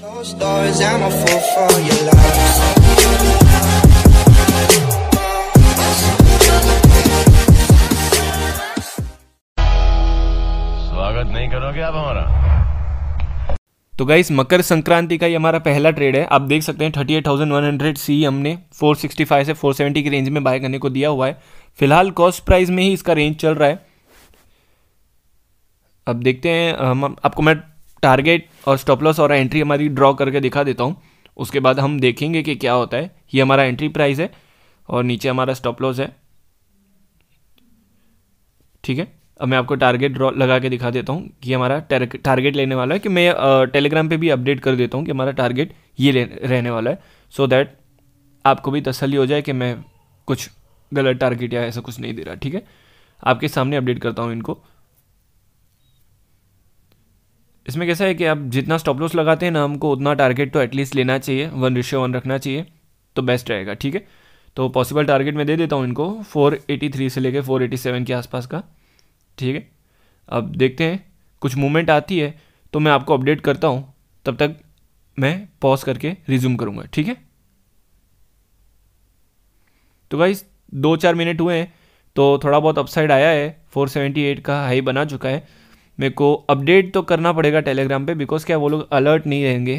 स्वागत नहीं करोगे आप हमारा तो गाइस मकर संक्रांति का ये हमारा पहला ट्रेड है आप देख सकते हैं thirty eight thousand one hundred C हमने फोर सिक्सटी फाइव से फोर सेवेंटी की रेंज में बाय करने को दिया हुआ है फिलहाल कॉस्ट प्राइस में ही इसका रेंज चल रहा है अब देखते हैं हम आपको मैं टारगेट और स्टॉप लॉस और एंट्री हमारी ड्रॉ करके दिखा देता हूँ उसके बाद हम देखेंगे कि क्या होता है ये हमारा एंट्री प्राइस है और नीचे हमारा स्टॉप लॉस है ठीक है अब मैं आपको टारगेट ड्रॉ लगा के दिखा देता हूँ कि हमारा टारगेट लेने वाला है कि मैं टेलीग्राम पे भी अपडेट कर देता हूँ कि हमारा टारगेट ये रहने वाला है सो so दैट आपको भी तसली हो जाए कि मैं कुछ गलत टारगेट या ऐसा कुछ नहीं दे रहा ठीक है आपके सामने अपडेट करता हूँ इनको इसमें कैसा है कि आप जितना स्टॉप लॉस लगाते हैं ना हमको उतना टारगेट तो एटलीस्ट लेना चाहिए वन रिशो वन रखना चाहिए तो बेस्ट रहेगा ठीक है तो पॉसिबल टारगेट मैं दे देता हूँ इनको 483 से लेके 487 के आसपास का ठीक है अब देखते हैं कुछ मूवमेंट आती है तो मैं आपको अपडेट करता हूँ तब तक मैं पॉज करके रिज्यूम करूँगा ठीक है तो भाई दो चार मिनट हुए हैं तो थोड़ा बहुत अपसाइड आया है 478 का हाई बना चुका है मेरे को अपडेट तो करना पड़ेगा टेलीग्राम पे बिकॉज़ क्या वो लोग अलर्ट नहीं रहेंगे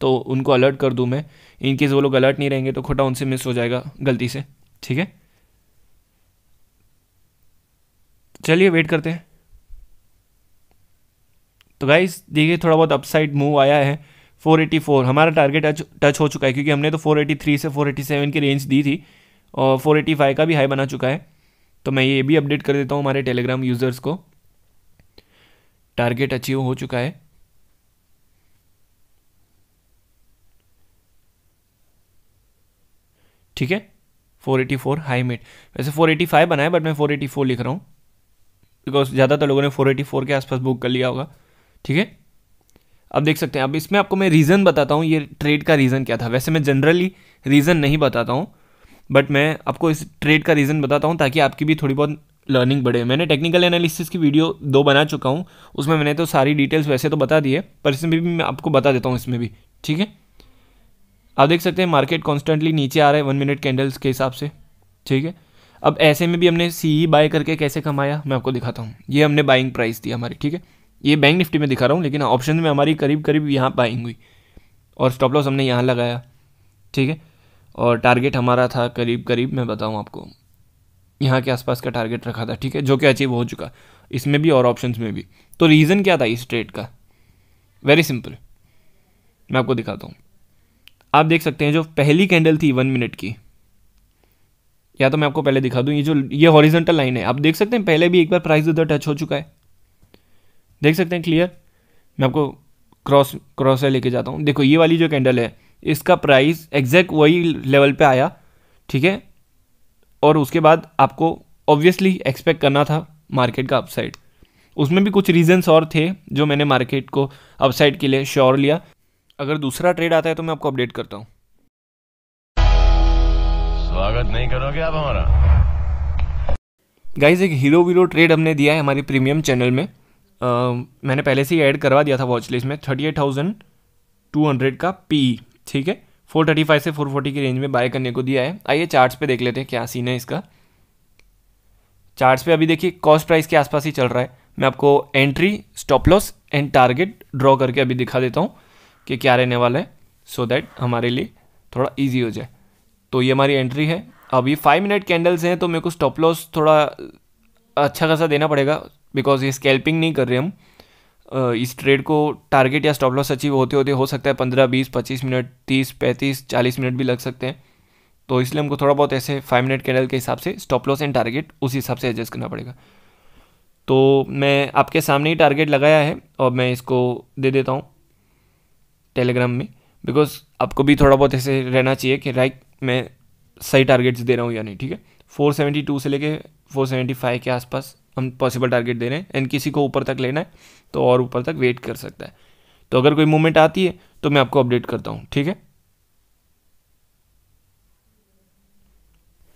तो उनको अलर्ट कर दूँ मैं इनकेस वो लोग अलर्ट नहीं रहेंगे तो खोटा उनसे मिस हो जाएगा गलती से ठीक है चलिए वेट करते हैं तो गाइस देखिए थोड़ा बहुत अपसाइड मूव आया है 484 हमारा टारगेट टच टच हो चुका है क्योंकि हमने तो 483 से 487 की रेंज दी थी और 485 का भी हाई बना चुका है तो मैं ये भी अपडेट कर देता हूँ हमारे टेलीग्राम यूज़र्स को टारगेट अचीव हो चुका है ठीक है 484 हाई मिड वैसे 485 बनाया बट मैं 484 लिख रहा हूँ बिकॉज ज़्यादातर लोगों ने 484 के आसपास बुक कर लिया होगा ठीक है अब देख सकते हैं अब इसमें आपको मैं रीज़न बताता हूँ ये ट्रेड का रीज़न क्या था वैसे मैं जनरली रीज़न नहीं बताता हूँ बट मैं आपको इस ट्रेड का रीज़न बताता हूँ ताकि आपकी भी थोड़ी बहुत लर्निंग बढ़े मैंने टेक्निकल एनालिसिस की वीडियो दो बना चुका हूँ उसमें मैंने तो सारी डिटेल्स वैसे तो बता दी है पर इसमें भी मैं आपको बता देता हूँ इसमें भी ठीक है आप देख सकते हैं मार्केट कॉन्स्टेंटली नीचे आ रहा है वन मिनट कैंडल्स के हिसाब से ठीक है अब ऐसे में भी हमने सी ई बाय करके कैसे कमाया मैं आपको दिखाता हूँ ये हमने बाइंग प्राइस दी हमारी ठीक है ये बैंक निफ्टी में दिखा रहा हूँ लेकिन ऑप्शन में हमारी करीब करीब यहाँ बाइंग हुई और स्टॉप लॉस हमने यहाँ लगाया ठीक है और टारगेट हमारा था करीब करीब मैं बताऊँ आपको यहाँ के आसपास का टारगेट रखा था ठीक है जो कि अचीव हो चुका इसमें भी और ऑप्शन में भी तो रीज़न क्या था इस ट्रेड का वेरी सिंपल मैं आपको दिखाता हूँ आप देख सकते हैं जो पहली कैंडल थी वन मिनट की या तो मैं आपको पहले दिखा दूँ ये जो ये हॉरिजेंटल लाइन है आप देख सकते हैं पहले भी एक बार प्राइस उधर टच हो चुका है देख सकते हैं क्लियर मैं आपको क्रॉस क्रॉस है लेके जाता हूँ देखो ये वाली जो कैंडल है इसका प्राइस एग्जैक्ट वही लेवल पे आया ठीक है और उसके बाद आपको ऑब्वियसली एक्सपेक्ट करना था मार्केट का अपसाइड उसमें भी कुछ रीजंस और थे जो मैंने मार्केट को अपसाइड के लिए श्योर लिया अगर दूसरा ट्रेड आता है तो मैं आपको अपडेट करता हूँ स्वागत नहीं करोगे आप हमारा गाइज एक हीरो वीरो ट्रेड हमने दिया है हमारे प्रीमियम चैनल में आ, मैंने पहले से ही ऐड करवा दिया था वॉच लिस्ट में thirty eight thousand two hundred का पी e, ठीक है 435 से 440 की रेंज में बाय करने को दिया है आइए चार्ट्स पे देख लेते हैं क्या सीन है इसका चार्ट्स पे अभी देखिए कॉस्ट प्राइस के आसपास ही चल रहा है मैं आपको entry stop loss and target draw करके अभी दिखा देता हूँ कि क्या रहने वाला है सो so दैट हमारे लिए थोड़ा ईजी हो जाए तो ये हमारी एंट्री है अब ये फाइव मिनट कैंडल्स हैं तो मेरे को स्टॉप लॉस थोड़ा अच्छा खासा देना पड़ेगा बिकॉज ये स्केल्पिंग नहीं कर रहे हम इस ट्रेड को टारगेट या स्टॉप लॉस अचीव होते होते हो सकता है पंद्रह बीस पच्चीस मिनट तीस पैंतीस चालीस मिनट भी लग सकते हैं तो इसलिए हमको थोड़ा बहुत ऐसे फाइव मिनट कैंडल के हिसाब से स्टॉप लॉस एंड टारगेट उस हिसाब से एडजस्ट करना पड़ेगा तो मैं आपके सामने ही टारगेट लगाया है और मैं इसको दे देता हूँ टेलीग्राम में बिकॉज आपको भी थोड़ा बहुत ऐसे रहना चाहिए कि राइट मैं सही टारगेट्स दे रहा हूँ या नहीं ठीक है 472 से लेके 475 के आसपास हम पॉसिबल टारगेट दे रहे हैं एंड किसी को ऊपर तक लेना है तो और ऊपर तक वेट कर सकता है तो अगर कोई मूवमेंट आती है तो मैं आपको अपडेट करता हूँ ठीक है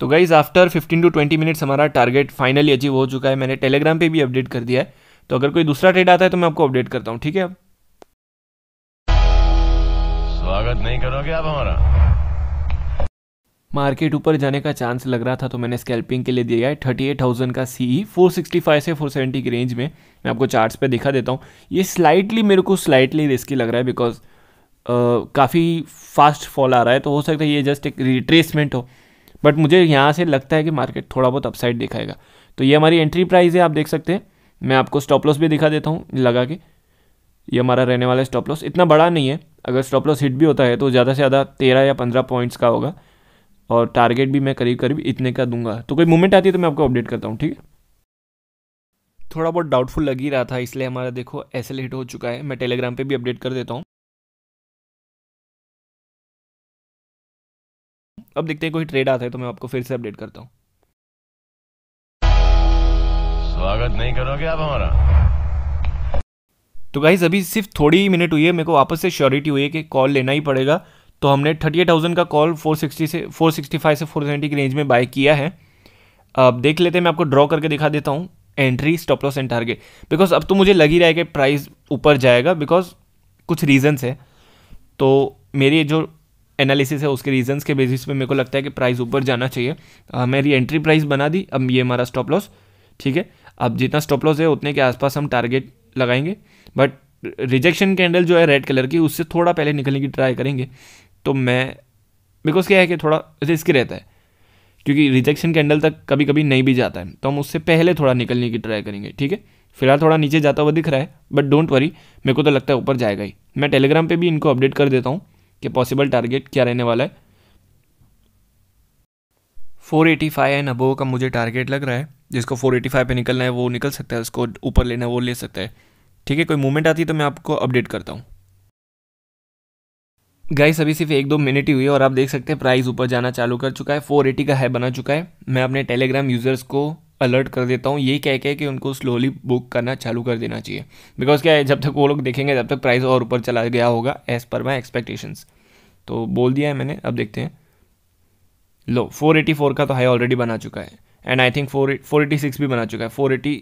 तो गाइज आफ्टर 15 टू 20 मिनट्स हमारा टारगेट फाइनली अचीव हो चुका है मैंने टेलीग्राम पे भी अपडेट कर दिया है तो अगर कोई दूसरा ट्रेड आता है तो मैं आपको अपडेट करता हूँ ठीक है अब स्वागत नहीं करोगे आप हमारा मार्केट ऊपर जाने का चांस लग रहा था तो मैंने स्कैल्पिंग के लिए दिया है थर्टी एट थाउजेंड का C E four sixty five से फोर सेवेंटी की रेंज में मैं आपको चार्ट्स पे दिखा देता हूँ ये स्लाइटली मेरे को स्लाइटली रिस्की लग रहा है बिकॉज काफ़ी फास्ट फॉल आ रहा है तो हो सकता है ये जस्ट एक रिट्रेसमेंट हो बट मुझे यहाँ से लगता है कि मार्केट थोड़ा बहुत अपसाइड दिखाएगा तो ये हमारी एंट्री प्राइस है आप देख सकते हैं मैं आपको स्टॉप लॉस भी दिखा देता हूँ लगा के ये हमारा रहने वाला स्टॉप लॉस इतना बड़ा नहीं है अगर स्टॉप लॉस हिट भी होता है तो ज़्यादा से ज़्यादा तेरह या पंद्रह पॉइंट्स का होगा और टारगेट भी मैं करीब करीब इतने का दूंगा तो कोई मूवमेंट आती है तो मैं आपको अपडेट करता हूँ ठीक है थोड़ा बहुत डाउटफुल लग ही रहा था इसलिए हमारा देखो ऐसे हिट हो चुका है मैं टेलीग्राम पे भी अपडेट कर देता हूँ अब देखते हैं कोई ट्रेड आता है तो मैं आपको फिर से अपडेट करता हूँ स्वागत नहीं करोगे आप हमारा तो गाइज अभी सिर्फ थोड़ी ही मिनट हुई है मेरे को वापस से श्योरिटी हुई है कि कॉल लेना ही पड़ेगा तो हमने थर्टी थाउजेंड का कॉल फोर सिक्सटी से फोर सिक्सटी फाइव से फोर सेवेंटी की रेंज में बाय किया है अब देख लेते हैं मैं आपको ड्रॉ करके दिखा देता हूँ entry stop loss and target because अब तो मुझे लग ही रहा है कि प्राइस ऊपर जाएगा बिकॉज कुछ रीजंस है तो मेरी जो एनालिसिस है उसके रीजंस के बेसिस पे मेरे को लगता है कि प्राइस ऊपर जाना चाहिए आ, हाँ, मेरी एंट्री प्राइस बना दी अब ये हमारा स्टॉप लॉस ठीक है अब जितना स्टॉप लॉस है उतने के आसपास हम टारगेट लगाएंगे बट रिजेक्शन कैंडल जो है रेड कलर की उससे थोड़ा पहले निकलने की ट्राई करेंगे तो मैं बिकॉज क्या है कि थोड़ा रिस्क रहता है क्योंकि रिजेक्शन कैंडल तक कभी कभी नहीं भी जाता है तो हम उससे पहले थोड़ा निकलने की ट्राई करेंगे ठीक है फिलहाल थोड़ा नीचे जाता हुआ दिख रहा है बट डोंट वरी मेरे को तो लगता है ऊपर जाएगा ही मैं टेलीग्राम पे भी इनको अपडेट कर देता हूँ कि पॉसिबल टारगेट क्या रहने वाला है 485 एंड अबोव का मुझे टारगेट लग रहा है जिसको 485 पे निकलना है वो निकल सकता है उसको ऊपर लेना है वो ले सकता है ठीक है कोई मूवमेंट आती है तो मैं आपको अपडेट करता हूँ गाइस अभी सिर्फ एक दो मिनट ही हुई है और आप देख सकते हैं प्राइस ऊपर जाना चालू कर चुका है फोर एटी का है बना चुका है मैं अपने टेलीग्राम यूज़र्स को अलर्ट कर देता हूँ ये कह के कि उनको स्लोली बुक करना चालू कर देना चाहिए बिकॉज क्या है जब तक वो लोग देखेंगे तब तक प्राइस और ऊपर चला गया होगा एज़ पर माई एक्सपेक्टेशंस तो बोल दिया है मैंने अब देखते हैं लो फोर एटी फोर का तो हाई ऑलरेडी बना चुका है and I think four four eighty six भी बना चुका है four eighty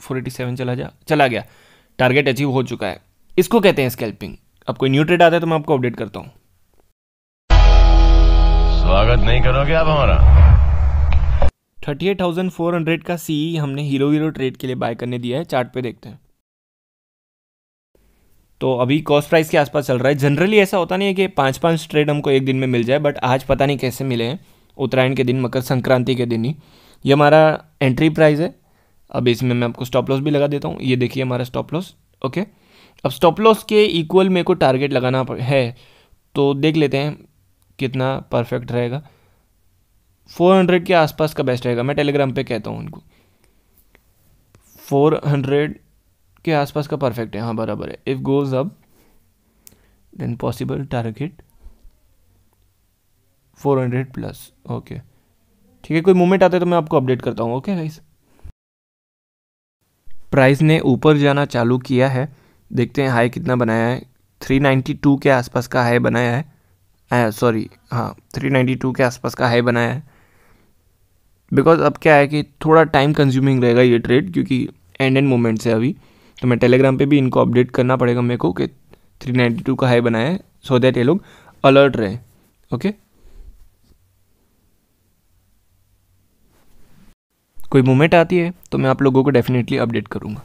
four eighty seven चला जा चला गया टारगेट अचीव हो चुका है इसको कहते हैं स्कैल्पिंग अब कोई न्यू ट्रेड आता है तो मैं आपको अपडेट करता हूँ स्वागत नहीं करोगे आप हमारा thirty eight thousand four hundred का सी e हमने हीरो हीरो ट्रेड के लिए बाय करने दिया है चार्ट पे देखते हैं तो अभी कॉस्ट प्राइस के आसपास चल रहा है जनरली ऐसा होता नहीं है कि पाँच पाँच ट्रेड हमको एक दिन में मिल जाए बट आज पता नहीं कैसे मिले हैं उत्तरायण के दिन मकर संक्रांति के दिन ही ये हमारा एंट्री प्राइस है अब इसमें मैं आपको स्टॉप लॉस भी लगा देता हूँ ये देखिए हमारा स्टॉप लॉस ओके अब स्टॉप लॉस के इक्वल मेरे को टारगेट लगाना है तो देख लेते हैं कितना परफेक्ट रहेगा 400 के आसपास का बेस्ट रहेगा मैं टेलीग्राम पे कहता हूँ उनको 400 के आसपास का परफेक्ट है हाँ बराबर है if goes up then possible target 400 plus okay ठीक है कोई मूवमेंट आता है तो मैं आपको अपडेट करता हूँ ओके गाइस प्राइस ने ऊपर जाना चालू किया है देखते हैं हाई कितना बनाया है 392 के आसपास का हाई बनाया है सॉरी हाँ 392 के आसपास का हाई बनाया है बिकॉज अब क्या है कि थोड़ा टाइम कंज्यूमिंग रहेगा ये ट्रेड क्योंकि एंड एंड मोमेंट्स है अभी तो मैं टेलीग्राम पे भी इनको अपडेट करना पड़ेगा मेरे को कि 392 का हाई बनाया है सो दैट ये लोग अलर्ट रहे ओके कोई मूवमेंट आती है तो मैं आप लोगों को डेफिनेटली अपडेट करूँगा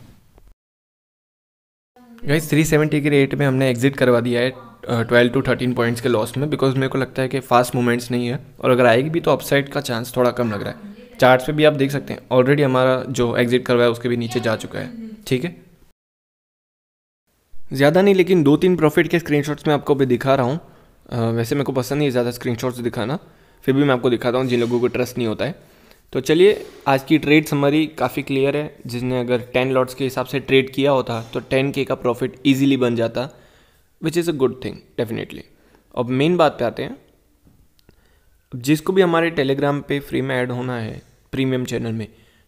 थ्री 370 के रेट में हमने एग्जिट करवा दिया है ट्वेल्व टू थर्टीन पॉइंट्स के लॉस में बिकॉज मेरे को लगता है कि फास्ट मूवमेंट्स नहीं है और अगर आएगी भी तो अपसाइड का चांस थोड़ा कम लग रहा है चार्ट्स पे भी आप देख सकते हैं ऑलरेडी हमारा जो एग्जिट करवाया उसके भी नीचे जा चुका है ठीक है ज़्यादा नहीं लेकिन दो तीन प्रॉफिट के शॉट्स मैं आपको भी दिखा रहा हूँ वैसे मेरे को पसंद नहीं है ज़्यादा शॉट्स दिखाना फिर भी मैं आपको दिखाता हूँ जिन लोगों को ट्रस्ट नहीं होता है तो चलिए आज की ट्रेड समरी काफ़ी क्लियर है जिसने अगर टेन लॉट्स के हिसाब से ट्रेड किया होता तो टेन के का प्रॉफिट ईजिली बन जाता which is a good thing definitely अब मेन बात पे आते हैं जिसको भी हमारे टेलीग्राम पे फ्री में ऐड होना है प्रीमियम चैनल में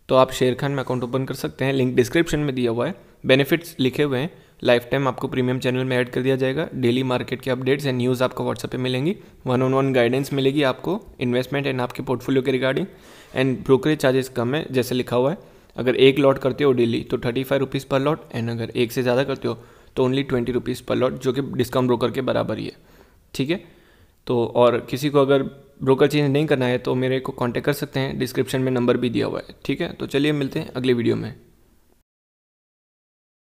तो आप शेर खान में अकाउंट ओपन कर सकते हैं लिंक डिस्क्रिप्शन में दिया हुआ है बेनिफिट्स लिखे हुए हैं लाइफ टाइम आपको प्रीमियम चैनल में ऐड कर दिया जाएगा डेली मार्केट के अपडेट्स एंड न्यूज़ आपको व्हाट्सएप पे मिलेंगी वन ऑन वन गाइडेंस मिलेगी आपको इन्वेस्टमेंट एंड आपके पोर्टफोलियो के रिगार्डिंग एंड ब्रोकरेज चार्जेस कम है जैसे लिखा हुआ है अगर एक लॉट करते हो डेली तो thirty five rupees per lot and अगर एक से ज़्यादा करते हो तो only twenty rupees per lot जो कि डिस्काउंट ब्रोकर के बराबर ही है ठीक है तो और किसी को अगर ब्रोकर चेंज नहीं करना है तो मेरे को कांटेक्ट कर सकते हैं डिस्क्रिप्शन में नंबर भी दिया हुआ है ठीक है तो चलिए मिलते हैं अगले वीडियो में